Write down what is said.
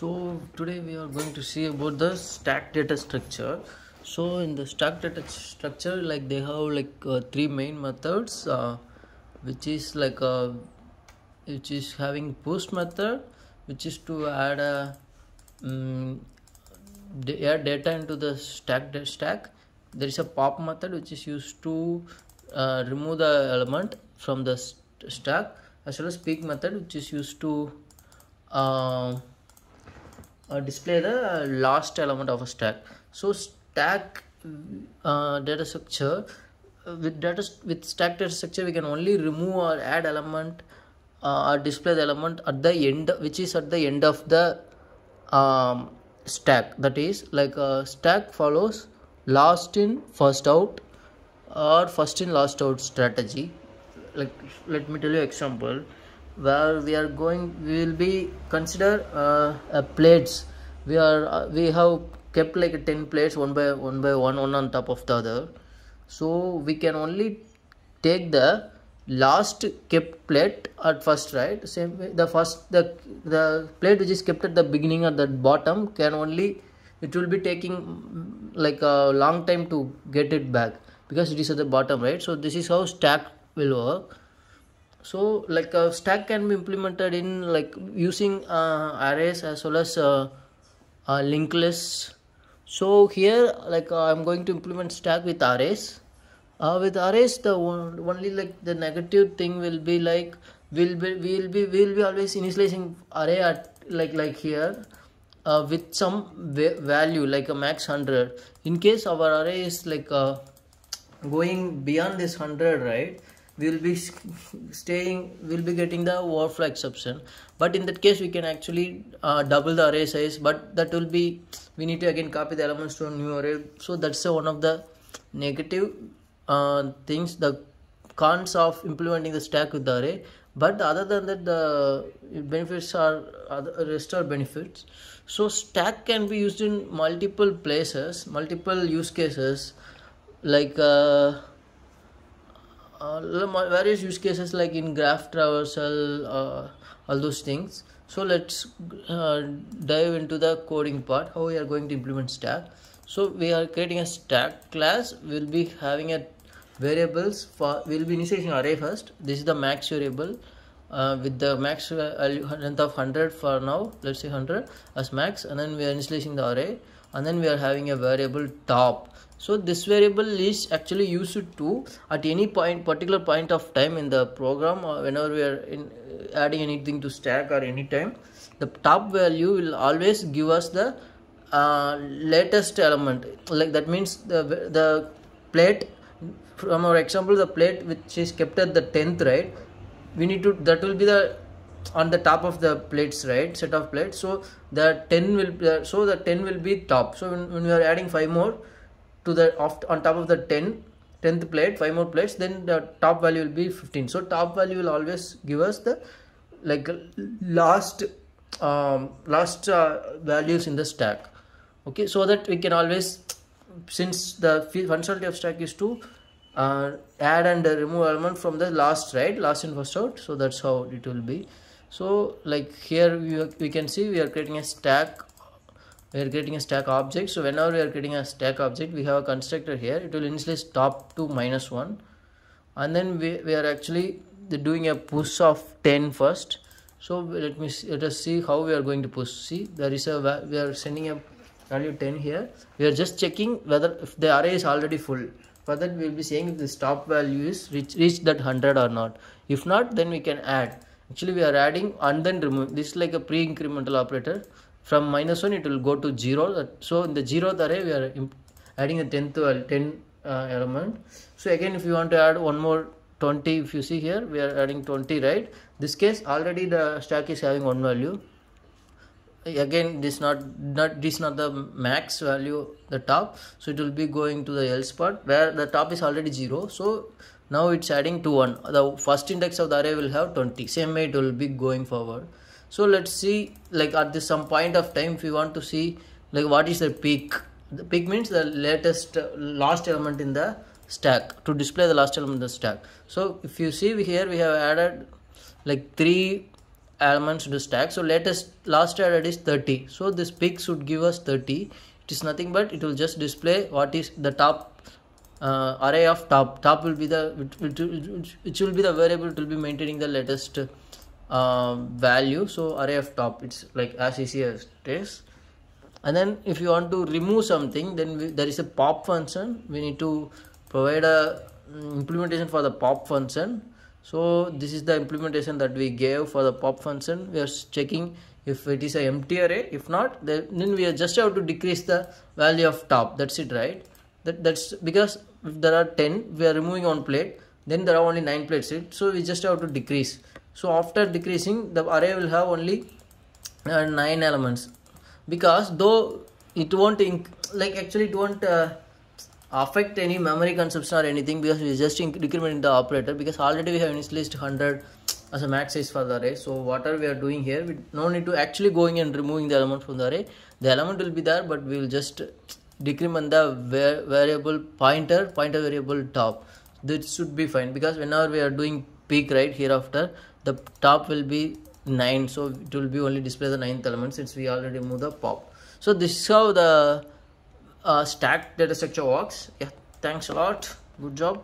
so today we are going to see about the stack data structure so in the stack data structure like they have like uh, three main methods uh, which is like a uh, which is having post method which is to add a uh, um, mm, add data into the stack stack there is a pop method which is used to uh, remove the element from the st stack as well as peak method which is used to uh, uh, display the last element of a stack so stack uh, data structure uh, with data with stack data structure we can only remove or add element uh, or display the element at the end which is at the end of the um, stack that is like a stack follows last in first out or first in last out strategy like let me tell you example where we are going we will be consider uh, plates we are uh, we have kept like 10 plates one by one by one one on top of the other so we can only take the last kept plate at first right same way the first the the plate which is kept at the beginning at the bottom can only it will be taking mm, like a long time to get it back because it is at the bottom right so this is how stack will work so like a stack can be implemented in like using uh, arrays as well as uh, uh, linked lists so here like uh, i'm going to implement stack with arrays uh, with arrays the only like the negative thing will be like will be will be will be always initializing array at like like here uh, with some value like a max 100 in case our array is like going beyond this 100 right we will be staying we'll be getting the overflow exception but in that case we can actually uh, double the array size but that will be we need to again copy the elements to a new array so that's one of the negative uh, things the cons of implementing the stack with the array but other than that the benefits are other rest are benefits so stack can be used in multiple places multiple use cases like uh, uh, various use cases like in graph traversal uh, all those things so let's uh, dive into the coding part how we are going to implement stack so we are creating a stack class we'll be having a variables for we'll be initiating array first this is the max variable uh, with the max uh, length of 100 for now let's say 100 as max and then we are initializing the array and then we are having a variable top so this variable is actually used to at any point particular point of time in the program or whenever we are in, uh, adding anything to stack or any time the top value will always give us the uh, latest element like that means the the plate from our example the plate which is kept at the 10th right we need to that will be the on the top of the plates right set of plates so the 10 will so the 10 will be top so when, when we are adding five more to the off on top of the 10 10th plate five more plates then the top value will be 15 so top value will always give us the like last um, last uh, values in the stack okay so that we can always since the functionality of stack is to uh, add and remove element from the last right last in first out so that's how it will be so like here we, we can see we are creating a stack we are creating a stack object so whenever we are creating a stack object we have a constructor here it will initialize top to minus one and then we, we are actually doing a push of 10 first so let me see, let us see how we are going to push see there is a we are sending a value 10 here we are just checking whether if the array is already full for that we will be saying if the stop value is reach, reach that 100 or not if not then we can add actually we are adding and then remove this is like a pre-incremental operator from minus 1 it will go to 0 so in the 0th array we are adding the 10th 10 uh, element so again if you want to add one more 20 if you see here we are adding 20 right this case already the stack is having one value again this not not this not the max value the top so it will be going to the else part where the top is already 0 so now it's adding to 1 the first index of the array will have 20 same way it will be going forward so let's see like at this some point of time if we want to see like what is the peak the peak means the latest uh, last element in the stack to display the last element in the stack so if you see here we have added like three elements to the stack so latest last added is 30 so this pick should give us 30 it is nothing but it will just display what is the top uh, array of top top will be the which will be the variable it will be maintaining the latest uh, value so array of top it's like as easy as it is and then if you want to remove something then we, there is a pop function we need to provide a mm, implementation for the pop function so this is the implementation that we gave for the pop function we are checking if it is an empty array if not then we just have to decrease the value of top that's it right that that's because if there are 10 we are removing one plate then there are only 9 plates right? so we just have to decrease so after decreasing the array will have only uh, 9 elements because though it won't like actually it won't uh, affect any memory consumption or anything because we're just incrementing the operator because already we have initialized 100 as a max size for the array so what are we are doing here we no need to actually going and removing the element from the array the element will be there but we will just decrement the variable pointer pointer variable top this should be fine because whenever we are doing peak right hereafter the top will be 9 so it will be only display the ninth element since we already moved the pop so this is how the uh, stack data structure works yeah thanks a lot good job